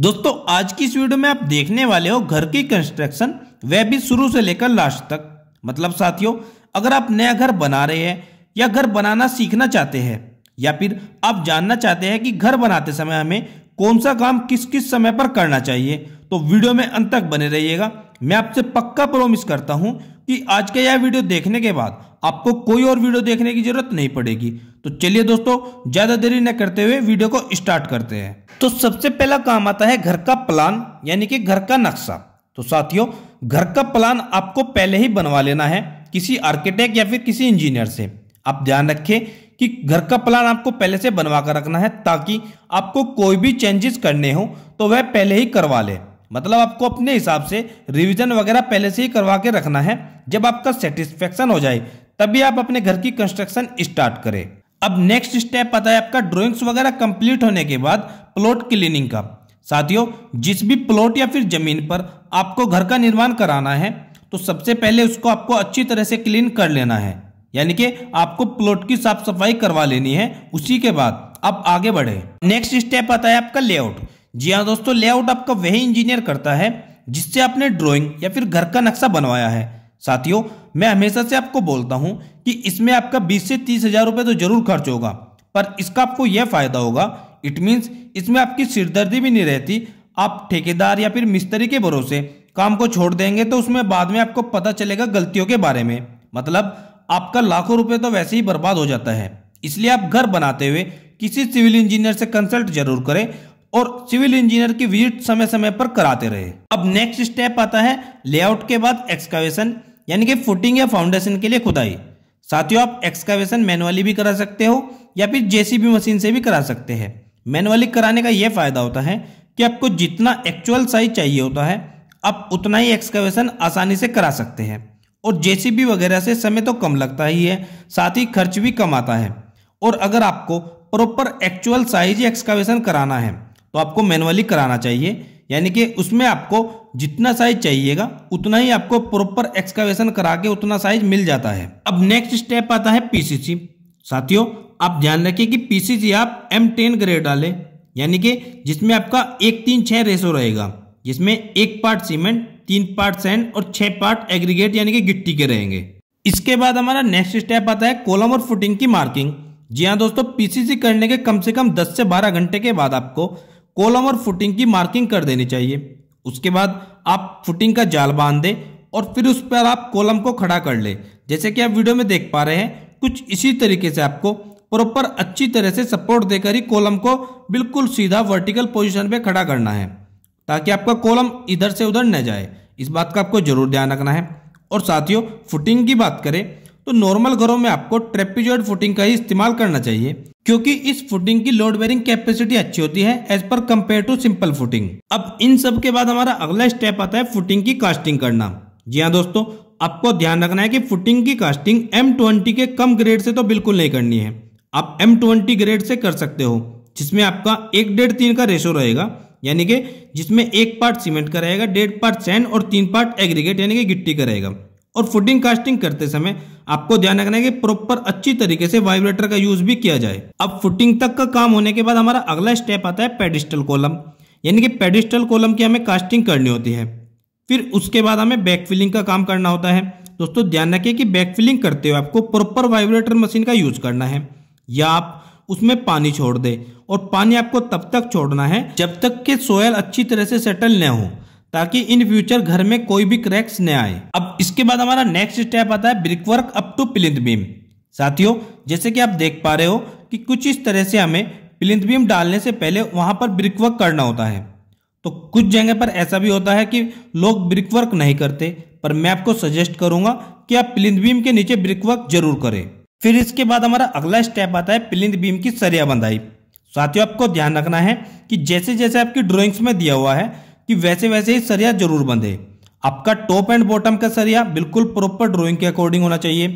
दोस्तों आज की इस वीडियो में आप देखने वाले हो घर की कंस्ट्रक्शन वह भी शुरू से लेकर लास्ट तक मतलब साथियों अगर आप नया घर बना रहे हैं या घर बनाना सीखना चाहते हैं या फिर आप जानना चाहते हैं कि घर बनाते समय हमें कौन सा काम किस किस समय पर करना चाहिए तो वीडियो में अंत तक बने रहिएगा मैं आपसे पक्का प्रोमिस करता हूं कि आज का यह वीडियो देखने के बाद आपको कोई और वीडियो देखने की जरूरत नहीं पड़ेगी तो चलिए दोस्तों ज्यादा देरी न करते हुए वीडियो को स्टार्ट करते हैं तो सबसे पहला काम आता है घर का प्लान यानी कि घर का नक्शा तो साथियों घर का प्लान आपको पहले ही बनवा लेना है किसी आर्किटेक्ट या फिर किसी इंजीनियर से आप ध्यान रखें कि घर का प्लान आपको पहले से बनवा कर रखना है ताकि आपको कोई भी चेंजेस करने हो तो वह पहले ही करवा ले मतलब आपको अपने हिसाब से रिवीजन वगैरह पहले से ही करवा के रखना है जब आपका सेटिस्फेक्शन हो जाए तभी आप अपने घर की कंस्ट्रक्शन स्टार्ट करें अब नेक्स्ट स्टेप आता है आपका ड्रॉइंग्स वगैरह कंप्लीट होने के बाद प्लॉट क्लीनिंग का साथियों जिस भी प्लॉट या फिर जमीन पर आपको घर का निर्माण कराना है तो सबसे पहले उसको आपको अच्छी तरह से क्लीन कर लेना है यानी कि आपको प्लॉट की साफ सफाई करवा लेनी है उसी के बाद आप आगे बढ़े नेक्स्ट स्टेप आता है आपका लेआउट जी हाँ दोस्तों लेआउट आपका वही इंजीनियर करता है जिससे आपने ड्रॉइंग या फिर घर का नक्शा बनवाया है साथियों मैं हमेशा से आपको बोलता हूं कि इसमें आपका बीस से तीस हजार रुपये तो जरूर खर्च होगा पर इसका आपको यह फायदा होगा इट मीन्स इसमें आपकी सिरदर्दी भी नहीं रहती आप ठेकेदार या फिर मिस्त्री के भरोसे काम को छोड़ देंगे तो उसमें बाद में आपको पता चलेगा गलतियों के बारे में मतलब आपका लाखों रुपए तो वैसे ही बर्बाद हो जाता है इसलिए आप घर बनाते हुए किसी सिविल इंजीनियर से कंसल्ट जरूर करें और सिविल इंजीनियर की विजिट समय समय पर कराते रहे अब नेक्स्ट स्टेप आता है लेआउट के बाद एक्सकावेशन यानी कि फुटिंग या फाउंडेशन के लिए खुदाई साथियों आप एक्सकावेशन मैनुअली भी करा सकते हो या फिर जेसीबी मशीन से भी करा सकते हैं मैनुअली कराने का यह फायदा होता है कि आपको जितना एक्चुअल साइज चाहिए होता है आप उतना ही एक्सकावेशन आसानी से करा सकते हैं और जेसीबी वगैरह से समय तो कम लगता ही है साथ ही खर्च भी कम आता है और अगर आपको प्रॉपर एक्चुअल साइज एक्सकावेशन कराना है तो आपको मैनुअली कराना चाहिए यानी कि उसमें आपको जितना साइज चाहिएगा उतना ही आपको प्रॉपर एक्सकावेशन करा के उतना साइज मिल जाता है अब नेक्स्ट स्टेप आता है पीसीसी साथियों आप ध्यान रखिए कि पीसीसी आप एम टेन ग्रेड डालें यानी कि जिसमें आपका एक तीन छः रेसो रहेगा जिसमें एक पार्ट सीमेंट तीन पार्ट सैंड और छः पार्ट एग्रीगेट यानी कि गिट्टी के रहेंगे इसके बाद हमारा नेक्स्ट स्टेप आता है कोलम और फुटिंग की मार्किंग जी हाँ दोस्तों पीसीसी करने के कम से कम 10 से 12 घंटे के बाद आपको कॉलम और फुटिंग की मार्किंग कर देनी चाहिए उसके बाद आप फुटिंग का जाल बांध दें और फिर उस पर आप कॉलम को खड़ा कर ले जैसे कि आप वीडियो में देख पा रहे हैं कुछ इसी तरीके से आपको प्रॉपर अच्छी तरह से सपोर्ट देकर ही कॉलम को बिल्कुल सीधा वर्टिकल पोजिशन पर खड़ा करना है ताकि आपका कॉलम इधर से उधर न जाए इस बात का आपको जरूर ध्यान रखना है और साथियों फुटिंग की बात करें तो नॉर्मल घरों में आपको ट्रेपिजॉइड फुटिंग का ही इस्तेमाल करना चाहिए क्योंकि इस फुटिंग की लोड बेरिंग कैपेसिटी अच्छी होती है as per compare to simple footing अब इन सब के बाद हमारा अगला स्टेप आता है फुटिंग की कास्टिंग करना जी हाँ दोस्तों आपको ध्यान रखना है कि फुटिंग की कास्टिंग M20 के कम ग्रेड से तो बिल्कुल नहीं करनी है आप M20 ग्रेड से कर सकते हो जिसमें आपका एक डेढ़ तीन का रेशो रहेगा यानी कि जिसमें एक पार्ट सीमेंट का रहेगा डेढ़ पार्ट सैंड और तीन पार्ट एग्रीगेट यानी कि गिट्टी का रहेगा और फुडिंग कास्टिंग करते समय आपको ध्यान रखना है कि प्रॉपर अच्छी तरीके से वाइब्रेटर का यूज भी किया जाए अब फुटिंग तक का काम होने के बाद हमारा अगला स्टेप आता है पेडिस्टल कॉलम यानी कि पेडिस्टल कॉलम की हमें कास्टिंग करनी होती है फिर उसके बाद हमें बैक फिलिंग का काम करना होता है दोस्तों ध्यान रखिए कि बैक फिलिंग करते हुए आपको प्रॉपर वाइब्रेटर मशीन का यूज करना है या आप उसमें पानी छोड़ दे और पानी आपको तब तक छोड़ना है जब तक कि सोयल अच्छी तरह से सेटल न हो ताकि इन फ्यूचर घर में कोई भी क्रैक्स न आए अब इसके बाद हमारा नेक्स्ट स्टेप आता है brickwork up to plinth beam साथियों जैसे कि आप देख पा रहे हो कि कुछ इस तरह से हमें प्लिंथ बीम डालने से पहले वहां पर ब्रिकवर्क करना होता है तो कुछ जगह पर ऐसा भी होता है कि लोग ब्रिकवर्क नहीं करते पर मैं आपको सजेस्ट करूंगा कि आप प्लिंथ बीम के नीचे ब्रिकवर्क जरूर करें फिर इसके बाद हमारा अगला स्टेप आता है प्लिंथ बीम की सरिया बंधाई साथियों आपको ध्यान रखना है कि जैसे जैसे आपकी ड्रॉइंग्स में दिया हुआ है कि वैसे वैसे ही सरिया जरूर बंधे आपका टॉप एंड बॉटम का सरिया बिल्कुल प्रॉपर ड्राइंग के अकॉर्डिंग होना चाहिए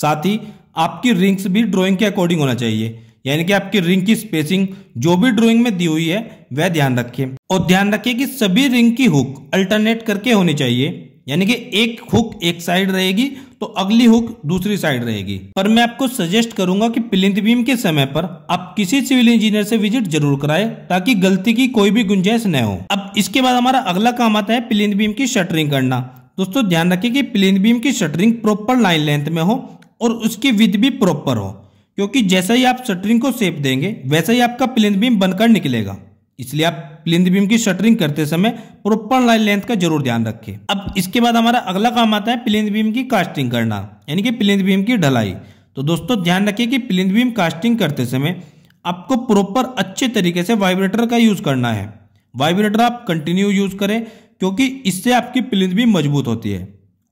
साथ ही आपकी रिंग्स भी ड्राइंग के अकॉर्डिंग होना चाहिए यानी कि आपकी रिंग की स्पेसिंग जो भी ड्राइंग में दी हुई है वह ध्यान रखिए और ध्यान रखिए कि सभी रिंग की हुक अल्टरनेट करके होनी चाहिए यानी कि एक हुक एक साइड रहेगी तो अगली हुक दूसरी साइड रहेगी पर मैं आपको सजेस्ट करूंगा कि प्लिंथ बीम के समय पर आप किसी सिविल इंजीनियर से विजिट जरूर कराएं ताकि गलती की कोई भी गुंजाइश न हो अब इसके बाद हमारा अगला काम आता है प्लिंथ बीम की शटरिंग करना दोस्तों ध्यान रखें कि प्लिंथ बीम की शटरिंग प्रॉपर लाइन लेंथ में हो और उसकी विध भी प्रॉपर हो क्योंकि जैसा ही आप शटरिंग को सेप देंगे वैसा ही आपका प्लिंथ बीम बनकर निकलेगा इसलिए आप प्लिंद बीम की शटरिंग करते समय प्रोपर लाइन लेंथ का जरूर ध्यान रखें अब इसके बाद हमारा अगला काम आता है प्लिंद बीम की कास्टिंग करना यानी कि प्लिंद बीम की ढलाई तो दोस्तों ध्यान रखिए कि प्लिंद बीम कास्टिंग करते समय आपको प्रॉपर अच्छे तरीके से वाइब्रेटर का यूज करना है वाइब्रेटर आप कंटिन्यू यूज करें क्योंकि इससे आपकी प्लिंद बीम मजबूत होती है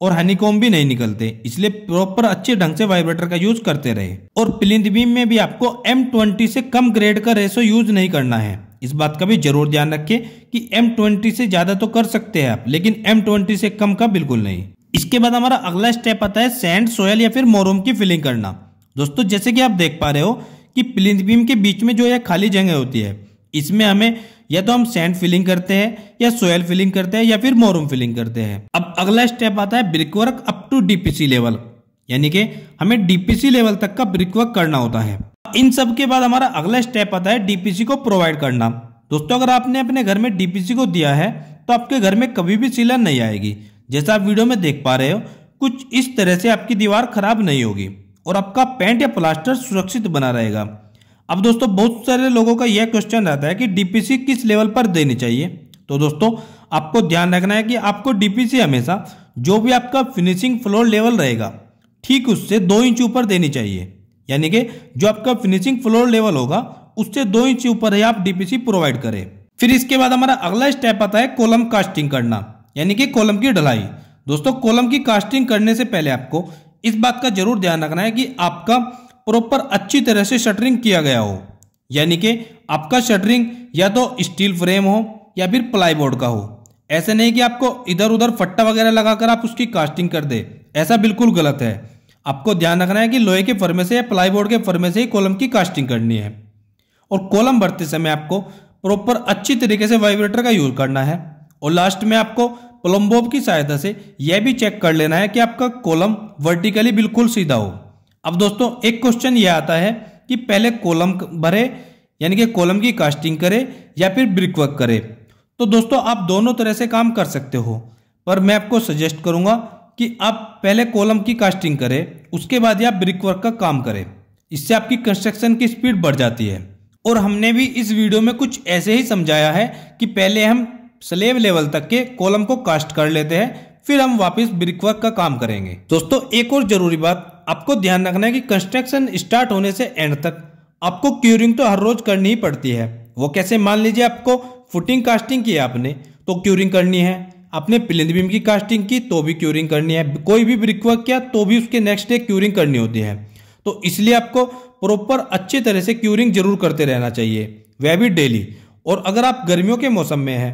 और हनीकॉम भी नहीं निकलते इसलिए प्रॉपर अच्छे ढंग से वाइब्रेटर का यूज करते रहे और प्लिंद बीम में भी आपको एम से कम ग्रेड का रेसो यूज नहीं करना है इस बात का भी जरूर ध्यान रखें कि M20 से ज़्यादा तो कर सकते हैं आप लेकिन M20 से कम का बिल्कुल नहीं इसके बाद हमारा अगला स्टेप आता है सैंड सोयल या फिर मोरूम की फिलिंग करना दोस्तों जैसे कि आप देख पा रहे हो कि प्लिंथ के बीच में जो यह खाली जगह होती है इसमें हमें या तो हम सैंड फिलिंग करते हैं या सोयल फिलिंग करते हैं या फिर मोरूम फिलिंग करते हैं अब अगला स्टेप आता है brickwork up to DPC level यानी कि हमें डीपीसी लेवल तक का ब्रिकवर्क करना होता है इन सब के बाद हमारा अगला स्टेप आता है डीपीसी को प्रोवाइड करना दोस्तों अगर आपने अपने घर में डीपीसी को दिया है तो आपके घर में कभी भी सीलन नहीं आएगी जैसा आप वीडियो में देख पा रहे हो कुछ इस तरह से आपकी दीवार खराब नहीं होगी और आपका पेंट या प्लास्टर सुरक्षित बना रहेगा अब दोस्तों बहुत सारे लोगों का यह क्वेश्चन रहता है कि डीपीसी किस लेवल पर देनी चाहिए तो दोस्तों आपको ध्यान रखना है कि आपको डीपीसी हमेशा जो भी आपका फिनिशिंग फ्लोर लेवल रहेगा ठीक उससे दो इंच ऊपर देनी चाहिए यानी कि जो आपका फिनिशिंग फ्लोर लेवल होगा उससे दो इंच ऊपर ही आप डीपीसी प्रोवाइड करें फिर इसके बाद हमारा अगला स्टेप आता है कोलम कास्टिंग करना यानी कि कोलम की ढलाई दोस्तों कोलम की कास्टिंग करने से पहले आपको इस बात का जरूर ध्यान रखना है कि आपका प्रॉपर अच्छी तरह से शटरिंग किया गया हो यानी कि आपका शटरिंग या तो स्टील फ्रेम हो या फिर प्लाईबोर्ड का हो ऐसे नहीं कि आपको इधर उधर फट्टा वगैरह लगाकर आप उसकी कास्टिंग कर दे ऐसा बिल्कुल गलत है आपको ध्यान रखना है कि लोहे के फर्मे से या प्लाईबोर्ड के फर्मे से ही कॉलम की कास्टिंग करनी है और कॉलम भरते समय आपको प्रॉपर अच्छी तरीके से वाइब्रेटर का यूज करना है और लास्ट में आपको प्लम्बोब की सहायता से यह भी चेक कर लेना है कि आपका कॉलम वर्टिकली बिल्कुल सीधा हो अब दोस्तों एक क्वेश्चन यह आता है कि पहले कॉलम भरे यानी कि कॉलम की कास्टिंग करे या फिर ब्रिक वर्क करे तो दोस्तों आप दोनों तरह से काम कर सकते हो पर मैं आपको सजेस्ट करूंगा कि आप पहले कॉलम की कास्टिंग करें उसके बाद ही आप ब्रिक वर्क का काम करें इससे आपकी कंस्ट्रक्शन की स्पीड बढ़ जाती है और हमने भी इस वीडियो में कुछ ऐसे ही समझाया है कि पहले हम स्लेब लेवल तक के कॉलम को कास्ट कर लेते हैं फिर हम वापस ब्रिक वर्क का काम करेंगे दोस्तों एक और जरूरी बात आपको ध्यान रखना है कि कंस्ट्रक्शन स्टार्ट होने से एंड तक आपको क्यूरिंग तो हर रोज करनी ही पड़ती है वो कैसे मान लीजिए आपको फुटिंग कास्टिंग की आपने तो क्यूरिंग करनी है अपने पिलिंद बीम की कास्टिंग की तो भी क्यूरिंग करनी है कोई भी ब्रिकवर्क किया तो भी उसके नेक्स्ट डे क्यूरिंग करनी होती है तो इसलिए आपको प्रॉपर अच्छी तरह से क्यूरिंग जरूर करते रहना चाहिए वह भी डेली और अगर आप गर्मियों के मौसम में हैं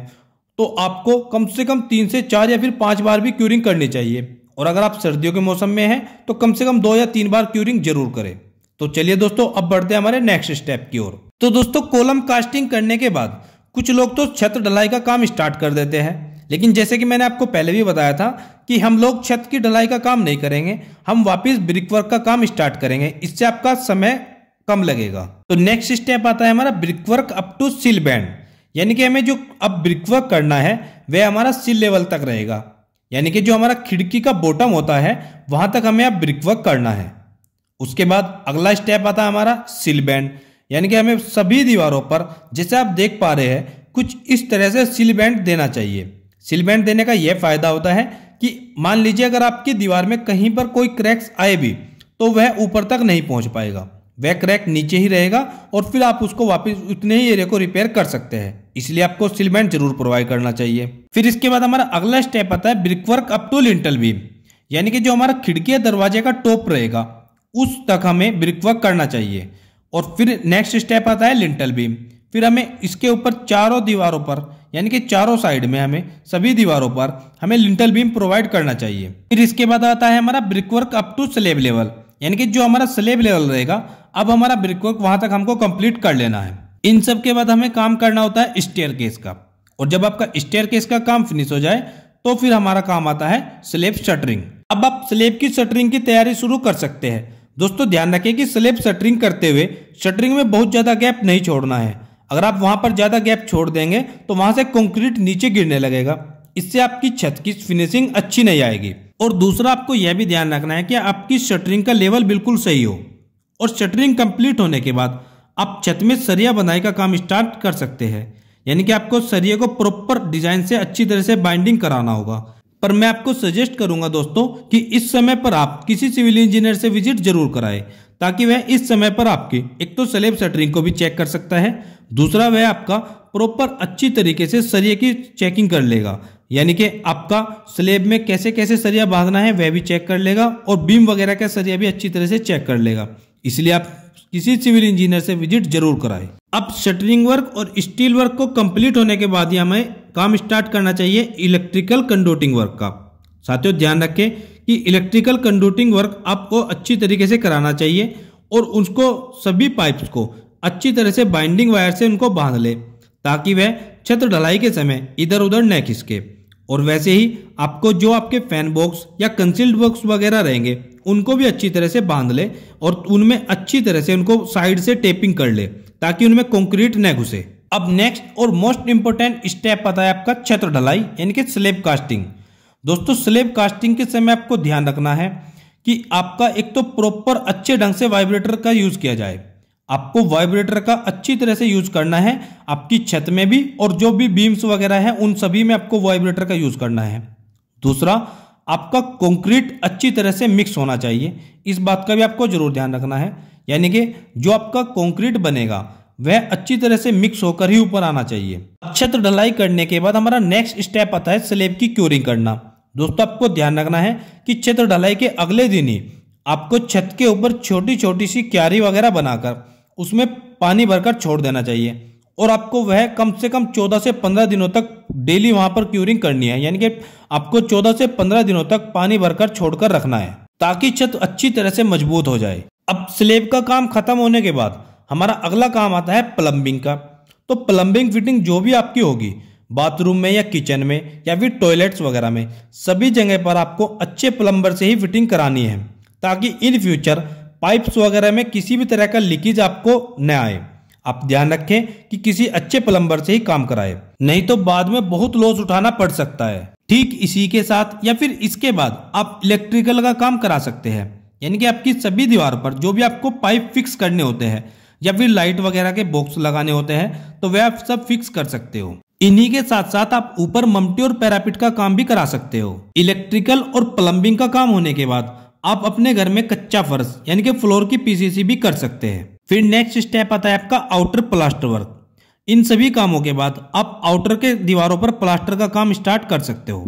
तो आपको कम से कम तीन से चार या फिर पाँच बार भी क्यूरिंग करनी चाहिए और अगर आप सर्दियों के मौसम में हैं तो कम से कम दो या तीन बार क्यूरिंग जरूर करें तो चलिए दोस्तों अब बढ़ते हैं हमारे नेक्स्ट स्टेप की ओर तो दोस्तों कोलम कास्टिंग करने के बाद कुछ लोग तो छत ढलाई का काम स्टार्ट कर देते हैं लेकिन जैसे कि मैंने आपको पहले भी बताया था कि हम लोग छत की ढलाई का काम नहीं करेंगे हम वापस ब्रिक वर्क का काम स्टार्ट करेंगे इससे आपका समय कम लगेगा तो नेक्स्ट स्टेप आता है हमारा brick work up to sill band यानी कि हमें जो अब ब्रिक वर्क करना है वह हमारा सिल लेवल तक रहेगा यानी कि जो हमारा खिड़की का बॉटम होता है वहां तक हमें अब ब्रिक वर्क करना है उसके बाद अगला स्टेप आता है हमारा सिल बैंड यानी कि हमें सभी दीवारों पर जैसे आप देख पा रहे हैं कुछ इस तरह से सिल बैंड देना चाहिए सिलमेंट देने का यह फायदा होता है कि मान लीजिए अगर आपकी दीवार में कहीं पर कोई क्रैक्स आए भी तो वह ऊपर तक नहीं पहुंच पाएगा वह क्रैक नीचे ही रहेगा और फिर आप उसको वापस उतने ही एरिया को रिपेयर कर सकते हैं इसलिए आपको सिलमेंट जरूर प्रोवाइड करना चाहिए फिर इसके बाद हमारा अगला स्टेप आता है brickwork up to lintel beam यानी कि जो हमारा खिड़की या दरवाजे का टॉप रहेगा उस तक हमें ब्रिकवर्क करना चाहिए और फिर नेक्स्ट स्टेप आता है लिंटल बीम फिर हमें इसके ऊपर चारों दीवारों पर यानी कि चारों साइड में हमें सभी दीवारों पर हमें लिंटल बीम प्रोवाइड करना चाहिए फिर इसके बाद आता है हमारा brickwork up to slab level यानी कि जो हमारा स्लेब लेवल रहेगा अब हमारा ब्रिकवर्क वहां तक हमको कंप्लीट कर लेना है इन सब के बाद हमें काम करना होता है स्टेयर केस का और जब आपका स्टेयर केस का काम फिनिश हो जाए तो फिर हमारा काम आता है स्लेब शटरिंग अब आप स्लेब की शटरिंग की तैयारी शुरू कर सकते हैं दोस्तों ध्यान रखें कि स्लेब शटरिंग करते हुए शटरिंग में बहुत ज्यादा गैप नहीं छोड़ना है अगर आप वहाँ पर ज़्यादा गैप छोड़ देंगे तो वहाँ से कंक्रीट नीचे गिरने लगेगा इससे आपकी छत की फिनिशिंग अच्छी नहीं आएगी और दूसरा आपको यह भी ध्यान रखना है कि आपकी शटरिंग का लेवल बिल्कुल सही हो और शटरिंग कंप्लीट होने के बाद आप छत में सरिया बनाई का काम स्टार्ट कर सकते हैं यानी कि आपको सरिया को प्रॉपर डिजाइन से अच्छी तरह से बाइंडिंग कराना होगा पर मैं आपको सजेस्ट करूंगा दोस्तों कि इस समय पर आप किसी सिविल इंजीनियर से विजिट जरूर कराएं ताकि वह इस समय पर आपके एक तो स्लेब शटरिंग को भी चेक कर सकता है दूसरा वह आपका प्रॉपर अच्छी तरीके से सरिये की चेकिंग कर लेगा यानी कि आपका स्लेब में कैसे कैसे सरिया बांधना है वह भी चेक कर लेगा और बीम वगैरह का सरिया भी अच्छी तरह से चेक कर लेगा इसलिए आप किसी सिविल इंजीनियर से विजिट जरूर कराएं। अब शटरिंग वर्क और स्टील वर्क को कंप्लीट होने के बाद ही हमें काम स्टार्ट करना चाहिए इलेक्ट्रिकल कंडोटिंग वर्क का साथियों ध्यान रखें कि इलेक्ट्रिकल कंडोटिंग वर्क आपको अच्छी तरीके से कराना चाहिए और उसको सभी पाइप्स को अच्छी तरह से बाइंडिंग वायर से उनको बांध ले ताकि वह छत ढलाई के समय इधर उधर न खिसके और वैसे ही आपको जो आपके फैन बॉक्स या कंसील्ड बॉक्स वगैरह रहेंगे उनको भी अच्छी तरह से बांध ले और उनमें अच्छी तरह से उनको साइड से टेपिंग कर ले ताकि उनमें कंक्रीट न घुसे अब नेक्स्ट और मोस्ट इंपोर्टेंट स्टेप आता है आपका छत्र ढलाई यानी कि स्लेब कास्टिंग दोस्तों स्लेब कास्टिंग के समय आपको ध्यान रखना है कि आपका एक तो प्रॉपर अच्छे ढंग से वाइब्रेटर का यूज किया जाए आपको वाइब्रेटर का अच्छी तरह से यूज करना है आपकी छत में भी और जो भी बीम्स वगैरह है उन सभी में आपको वाइब्रेटर का यूज करना है दूसरा आपका कंक्रीट अच्छी तरह से मिक्स होना चाहिए इस बात का भी आपको जरूर ध्यान रखना है यानी कि जो आपका कंक्रीट बनेगा वह अच्छी तरह से मिक्स होकर ही ऊपर आना चाहिए छत ढलाई करने के बाद हमारा नेक्स्ट स्टेप आता है स्लेब की क्योरिंग करना दोस्तों आपको ध्यान रखना है कि छत ढलाई के अगले दिन ही आपको छत के ऊपर छोटी छोटी सी क्यारी वगैरह बनाकर उसमें पानी भरकर छोड़ देना चाहिए और आपको वह कम से कम 14 से 15 दिनों तक डेली वहां पर क्यूरिंग करनी है यानी कि आपको 14 से 15 दिनों तक पानी भरकर छोड़कर रखना है ताकि छत अच्छी तरह से मजबूत हो जाए अब स्लेब का काम खत्म होने के बाद हमारा अगला काम आता है प्लम्बिंग का तो प्लम्बिंग फिटिंग जो भी आपकी होगी बाथरूम में या किचन में या फिर टॉयलेट्स वगैरह में सभी जगह पर आपको अच्छे प्लम्बर से ही फिटिंग करानी है ताकि इन फ्यूचर पाइप्स वगैरह में किसी भी तरह का लीकेज आपको न आए आप ध्यान रखें कि किसी अच्छे प्लम्बर से ही काम कराए नहीं तो बाद में बहुत लॉस उठाना पड़ सकता है ठीक इसी के साथ या फिर इसके बाद आप इलेक्ट्रिकल का काम करा सकते हैं यानी कि आपकी सभी दीवार पर जो भी आपको पाइप फिक्स करने होते हैं या फिर लाइट वगैरह के बॉक्स लगाने होते हैं तो वह आप सब फिक्स कर सकते हो इन्हीं के साथ साथ आप ऊपर ममटी और पैरापिट का काम भी करा सकते हो इलेक्ट्रिकल और प्लम्बिंग का काम होने के बाद आप अपने घर में कच्चा फर्श यानी कि फ्लोर की पीसीसी भी कर सकते हैं फिर नेक्स्ट स्टेप आता है आपका आउटर प्लास्टर वर्क इन सभी कामों के बाद आप आउटर के दीवारों पर प्लास्टर का काम स्टार्ट कर सकते हो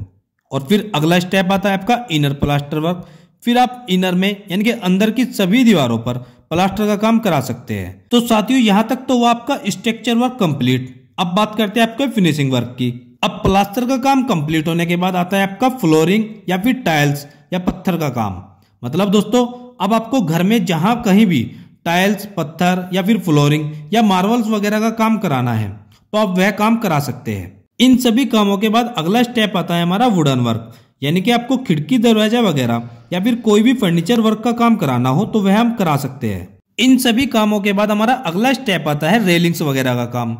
और फिर अगला स्टेप आता है आपका इनर प्लास्टर वर्क फिर आप इनर में यानी कि अंदर की सभी दीवारों पर प्लास्टर का काम करा सकते हैं तो साथियों यहाँ तक तो वो आपका स्ट्रक्चर वर्क कंप्लीट अब बात करते हैं आपके फिनिशिंग वर्क की अब प्लास्टर का काम कंप्लीट होने के बाद आता है आपका फ्लोरिंग या फिर टाइल्स या पत्थर का काम मतलब दोस्तों अब आपको घर में जहां कहीं भी टाइल्स पत्थर या फिर फ्लोरिंग या मार्बल्स वगैरह का काम कराना है तो आप वह काम करा सकते हैं इन सभी कामों के बाद अगला स्टेप आता है हमारा वुडन वर्क यानी कि आपको खिड़की दरवाजा वगैरह या फिर कोई भी फर्नीचर वर्क का काम कराना हो तो वह हम करा सकते हैं इन सभी कामों के बाद हमारा अगला स्टेप आता है रेलिंग्स वगैरह का काम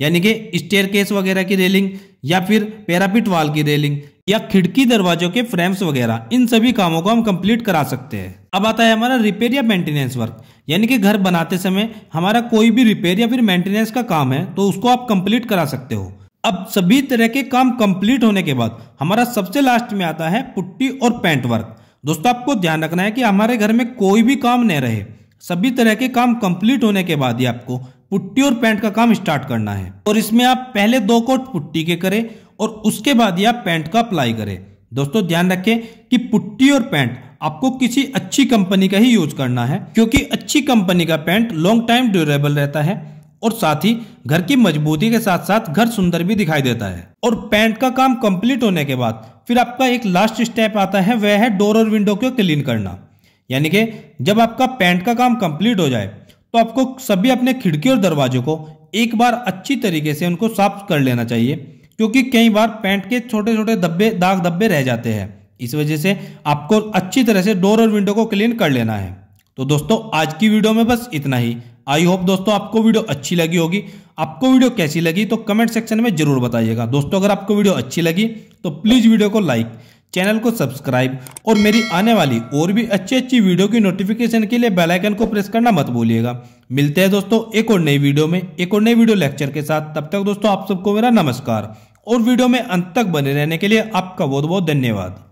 यानी कि स्टेयर केस वगैरह की रेलिंग या फिर पैरापिट वाल की रेलिंग या खिड़की दरवाजों के फ्रेम्स वगैरह इन सभी कामों को हम कंप्लीट करा सकते हैं अब आता है हमारा रिपेयर या मेंटेनेंस वर्क यानी कि घर बनाते समय हमारा कोई भी रिपेयर या फिर मेंटेनेंस का काम है तो उसको आप कंप्लीट करा सकते हो अब सभी तरह के काम कंप्लीट होने के बाद हमारा सबसे लास्ट में आता है पुट्टी और पेंट वर्क दोस्तों आपको ध्यान रखना है कि हमारे घर में कोई भी काम न रहे सभी तरह के काम कंप्लीट होने के बाद ही आपको पुट्टी और पैंट का काम स्टार्ट करना है और इसमें आप पहले दो कोट पुट्टी के करें और उसके बाद ही आप पैंट का अप्लाई करें दोस्तों ध्यान रखें कि पुट्टी और पैंट आपको किसी अच्छी कंपनी का ही यूज करना है क्योंकि अच्छी कंपनी का पैंट लॉन्ग टाइम ड्यूरेबल रहता है और साथ ही घर की मजबूती के साथ साथ घर सुंदर भी दिखाई देता है और पैंट का काम कंप्लीट होने के बाद फिर आपका एक लास्ट स्टेप आता है वह है डोर और विंडो को क्लीन करना यानी कि जब आपका पैंट का काम कंप्लीट हो जाए तो आपको सभी अपने खिड़की और दरवाजों को एक बार अच्छी तरीके से उनको साफ कर लेना चाहिए क्योंकि कई बार पेंट के छोटे छोटे धब्बे दाग धब्बे रह जाते हैं इस वजह से आपको अच्छी तरह से डोर और विंडो को क्लीन कर लेना है तो दोस्तों आज की वीडियो में बस इतना ही आई होप दोस्तों आपको वीडियो अच्छी लगी होगी आपको वीडियो कैसी लगी तो कमेंट सेक्शन में जरूर बताइएगा दोस्तों अगर आपको वीडियो अच्छी लगी तो प्लीज़ वीडियो को लाइक चैनल को सब्सक्राइब और मेरी आने वाली और भी अच्छी अच्छी वीडियो की नोटिफिकेशन के लिए बेल आइकन को प्रेस करना मत भूलिएगा मिलते हैं दोस्तों एक और नई वीडियो में एक और नई वीडियो लेक्चर के साथ तब तक दोस्तों आप सबको मेरा नमस्कार और वीडियो में अंत तक बने रहने के लिए आपका बहुत बहुत धन्यवाद